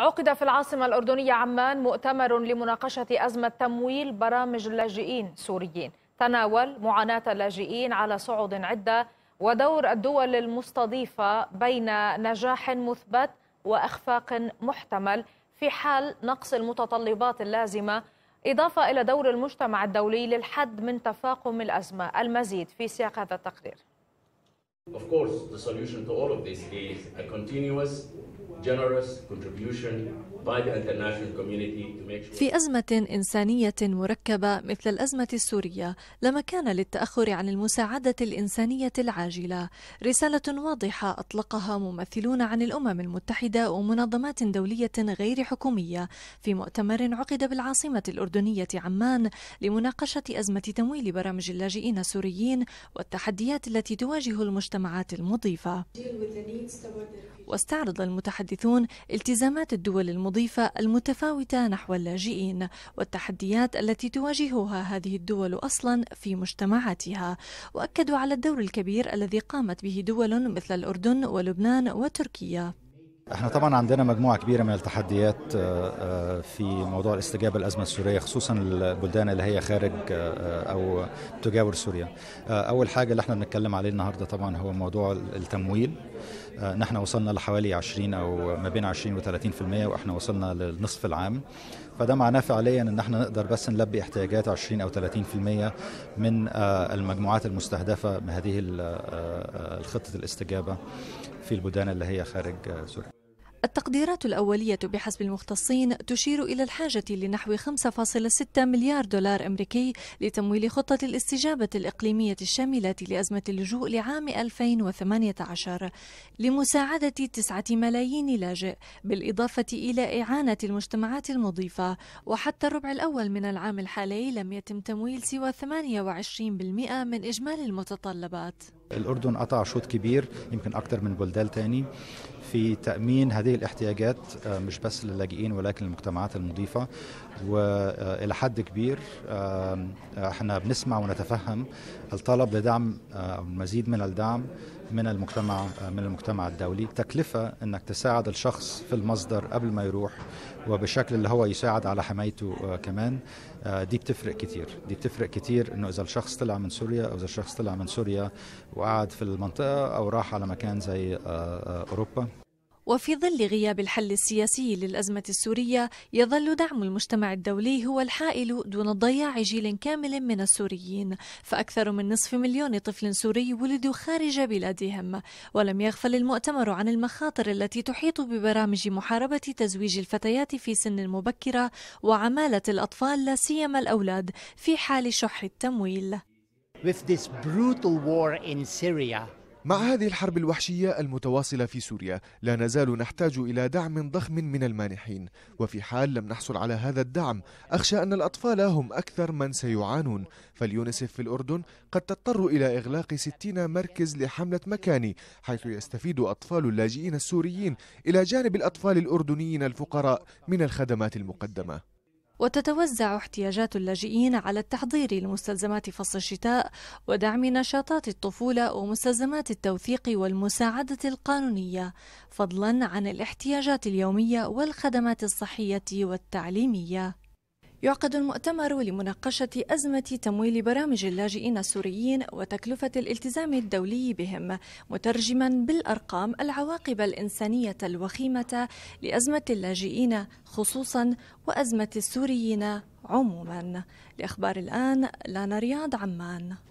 عقد في العاصمة الأردنية عمان مؤتمر لمناقشة أزمة تمويل برامج اللاجئين السوريين تناول معاناة اللاجئين على صعد عدة ودور الدول المستضيفة بين نجاح مثبت وإخفاق محتمل في حال نقص المتطلبات اللازمة إضافة إلى دور المجتمع الدولي للحد من تفاقم الأزمة المزيد في سياق هذا التقرير Of course, the solution to all of this is a continuous في أزمة إنسانية مركبة مثل الأزمة السورية لا مكان للتأخر عن المساعدة الإنسانية العاجلة رسالة واضحة أطلقها ممثلون عن الأمم المتحدة ومنظمات دولية غير حكومية في مؤتمر عقد بالعاصمة الأردنية عمان لمناقشة أزمة تمويل برامج اللاجئين السوريين والتحديات التي تواجه المجتمعات المضيفة واستعرض المتحدثون التزامات الدول المضيفة المتفاوتة نحو اللاجئين والتحديات التي تواجهها هذه الدول أصلا في مجتمعاتها وأكدوا على الدور الكبير الذي قامت به دول مثل الأردن ولبنان وتركيا احنا طبعا عندنا مجموعه كبيره من التحديات آه، آه، في موضوع الاستجابه للازمه السوريه خصوصا البلدان اللي هي خارج آه، او تجاور سوريا. اول حاجه اللي احنا بنتكلم عليه النهارده طبعا هو موضوع التمويل. نحن وصلنا لحوالي 20 او ما بين 20 و 30% واحنا وصلنا للنصف العام. فده معناه فعليا ان احنا نقدر بس نلبي احتياجات 20 او 30% من المجموعات المستهدفه بهذه خطه الاستجابه في البلدان اللي هي خارج سوريا. التقديرات الأولية بحسب المختصين تشير إلى الحاجة لنحو 5.6 مليار دولار أمريكي لتمويل خطة الاستجابة الإقليمية الشاملة لأزمة اللجوء لعام 2018 لمساعدة 9 ملايين لاجئ بالإضافة إلى إعانة المجتمعات المضيفة وحتى الربع الأول من العام الحالي لم يتم تمويل سوى 28% من إجمالي المتطلبات الأردن قطع شوط كبير يمكن أكثر من بلدان تاني في تأمين هذه الاحتياجات آه، مش بس للاجئين ولكن للمجتمعات المضيفة وإلى حد كبير آه، احنا بنسمع ونتفهم الطلب لدعم أو آه، المزيد من الدعم من المجتمع من المجتمع الدولي تكلفة أنك تساعد الشخص في المصدر قبل ما يروح وبشكل اللي هو يساعد على حمايته آه، كمان آه، دي بتفرق كتير دي بتفرق كتير انه اذا الشخص طلع من سوريا او اذا الشخص طلع من سوريا وقعد في المنطقه او راح على مكان زي آه، اوروبا وفي ظل غياب الحل السياسي للأزمة السورية يظل دعم المجتمع الدولي هو الحائل دون ضياع جيل كامل من السوريين فأكثر من نصف مليون طفل سوري ولدوا خارج بلادهم ولم يغفل المؤتمر عن المخاطر التي تحيط ببرامج محاربة تزويج الفتيات في سن مبكرة وعمالة الأطفال لا سيما الأولاد في حال شح التمويل With this brutal war in Syria, مع هذه الحرب الوحشية المتواصلة في سوريا لا نزال نحتاج إلى دعم ضخم من المانحين وفي حال لم نحصل على هذا الدعم أخشى أن الأطفال هم أكثر من سيعانون فاليونسف في الأردن قد تضطر إلى إغلاق 60 مركز لحملة مكاني حيث يستفيد أطفال اللاجئين السوريين إلى جانب الأطفال الأردنيين الفقراء من الخدمات المقدمة وتتوزع احتياجات اللاجئين على التحضير لمستلزمات فصل الشتاء ودعم نشاطات الطفولة ومستلزمات التوثيق والمساعدة القانونية فضلا عن الاحتياجات اليومية والخدمات الصحية والتعليمية يعقد المؤتمر لمناقشة أزمة تمويل برامج اللاجئين السوريين وتكلفة الالتزام الدولي بهم مترجما بالأرقام العواقب الإنسانية الوخيمة لأزمة اللاجئين خصوصا وأزمة السوريين عموما لأخبار الآن لانا رياض عمان